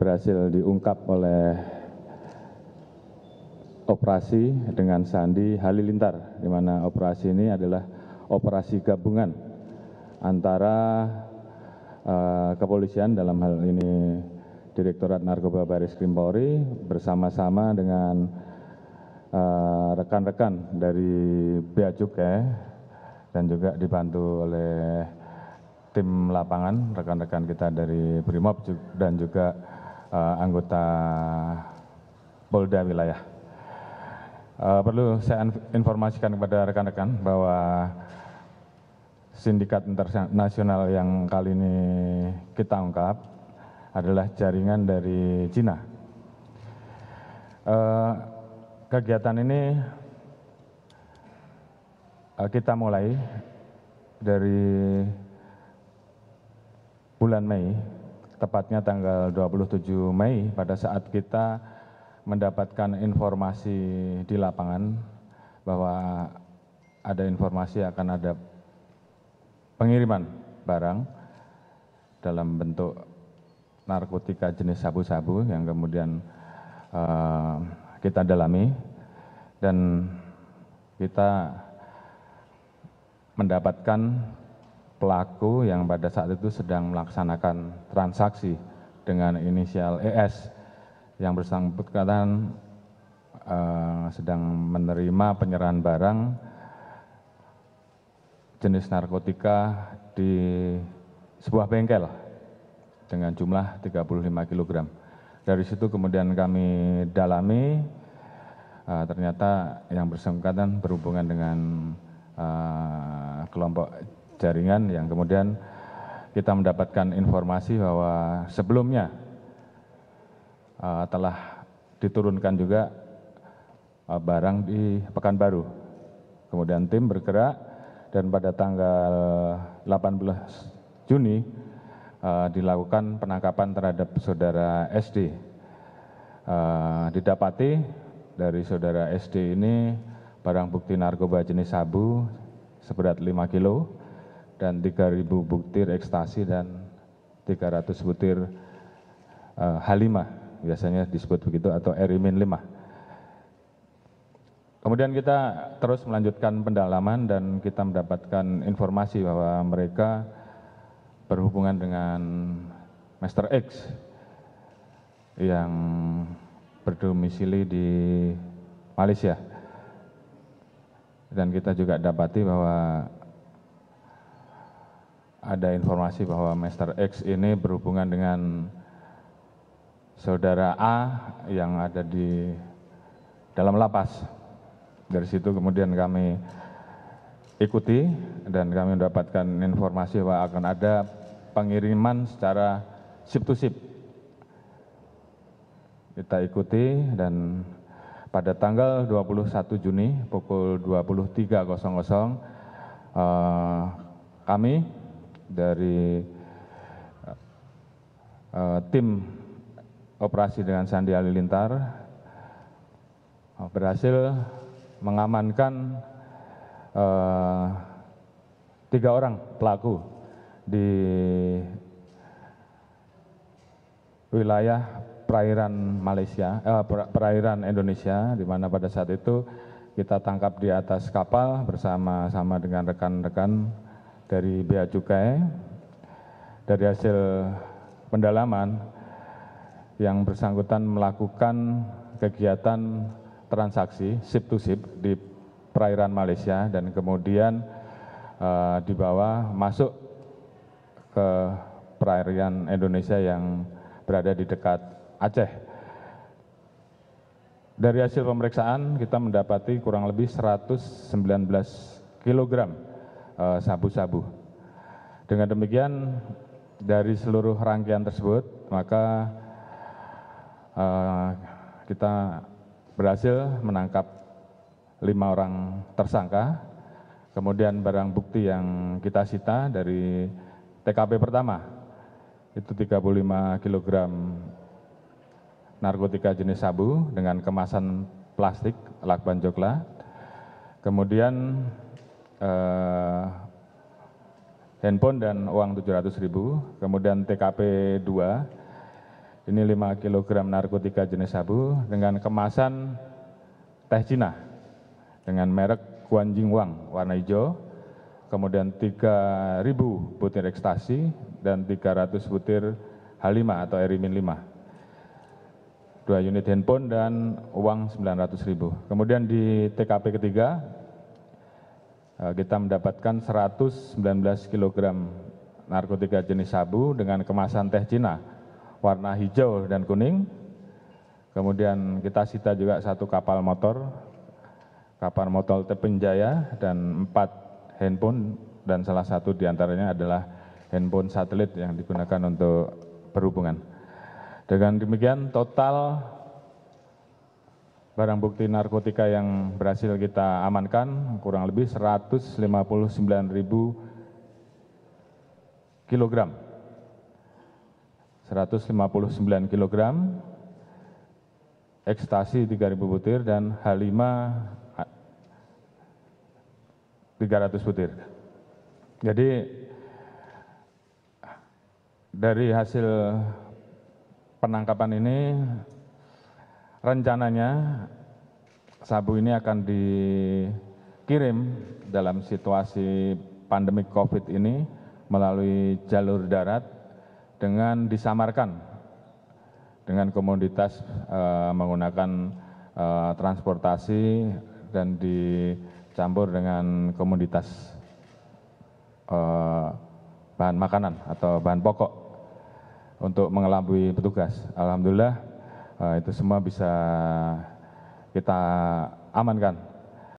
berhasil diungkap oleh operasi dengan Sandi Halilintar, di mana operasi ini adalah operasi gabungan antara uh, kepolisian dalam hal ini Direktorat Narkoba Baris Krim Polri bersama-sama dengan eh, rekan-rekan uh, dari Bea Cukai dan juga dibantu oleh tim lapangan rekan-rekan kita dari Brimob dan juga Eh, anggota Polda wilayah. Uh, perlu saya informasikan kepada rekan-rekan bahwa sindikat internasional yang kali ini kita ungkap adalah jaringan dari Cina. Uh, kegiatan ini uh, kita mulai dari bulan Mei tepatnya tanggal 27 mei pada saat kita mendapatkan informasi di lapangan bahwa ada informasi akan ada pengiriman barang dalam bentuk narkotika jenis sabu-sabu yang kemudian uh, kita dalami dan kita mendapatkan pelaku yang pada saat itu sedang melaksanakan transaksi dengan inisial ES yang bersangkutan eh, sedang menerima penyerahan barang jenis narkotika di sebuah bengkel dengan jumlah 35 kg. Dari situ kemudian kami dalami eh, ternyata yang bersangkutan berhubungan dengan eh, kelompok jaringan yang kemudian kita mendapatkan informasi bahwa sebelumnya eh, telah diturunkan juga eh, barang di Pekanbaru. Kemudian tim bergerak dan pada tanggal 18 Juni eh, dilakukan penangkapan terhadap saudara SD. Didapati dari saudara SD ini barang bukti narkoba jenis sabu seberat 5 kilo, dan 3.000 butir ekstasi dan 300 ratus butir h eh, 5 biasanya disebut begitu atau erimin lima. Kemudian kita terus melanjutkan pendalaman dan kita mendapatkan informasi bahwa mereka berhubungan dengan Master X yang berdomisili di Malaysia. Dan kita juga dapati bahwa ada informasi bahwa master x ini berhubungan dengan saudara a yang ada di dalam lapas dari situ kemudian kami ikuti dan kami mendapatkan informasi bahwa akan ada pengiriman secara sip to sip. Kita ikuti dan pada tanggal 21 Juni pukul 23.00 eh, kami dari eh, tim operasi dengan sandi alilintar eh, berhasil mengamankan eh, tiga orang pelaku di wilayah perairan Malaysia, eh, perairan Indonesia, di mana pada saat itu kita tangkap di atas kapal bersama-sama dengan rekan-rekan dari bea cukai dari hasil pendalaman yang bersangkutan melakukan kegiatan transaksi ship to ship di perairan Malaysia dan kemudian uh, dibawa masuk ke perairan Indonesia yang berada di dekat Aceh. Dari hasil pemeriksaan kita mendapati kurang lebih 119 kilogram Eh, sabu-sabu. Dengan demikian dari seluruh rangkaian tersebut maka uh, kita berhasil menangkap lima orang tersangka. Kemudian barang bukti yang kita sita dari TKP pertama itu 35 kg narkotika jenis sabu dengan kemasan plastik lakban coklat. Kemudian Eh, handphone dan uang 700.000, ribu kemudian tkp 2 ini 5 kg narkotika jenis sabu dengan kemasan teh cina dengan merek Jing wang warna hijau kemudian 3.000 butir ekstasi dan 300 butir H5 atau Erimin 5. Dua unit handphone dan uang 900.000. Kemudian di TKP ketiga Eh, kita mendapatkan 119 ratus kg narkotika jenis sabu dengan kemasan teh cina warna hijau dan kuning. Kemudian kita sita juga satu kapal motor, kapal motor Tepenjaya dan empat handphone dan salah satu diantaranya adalah handphone satelit yang digunakan untuk berhubungan. Dengan demikian total barang bukti narkotika yang berhasil kita amankan kurang lebih 159 ribu kilogram. 159 kilogram, ekstasi 3.000 butir, dan H5 300 butir. Jadi dari hasil penangkapan ini rencananya sabu ini akan dikirim dalam situasi pandemi covid ini melalui jalur darat dengan disamarkan dengan komoditas eh, menggunakan eh, transportasi dan dicampur dengan komoditas eh, bahan makanan atau bahan pokok untuk mengelabui petugas. Alhamdulillah Eh, itu semua bisa kita amankan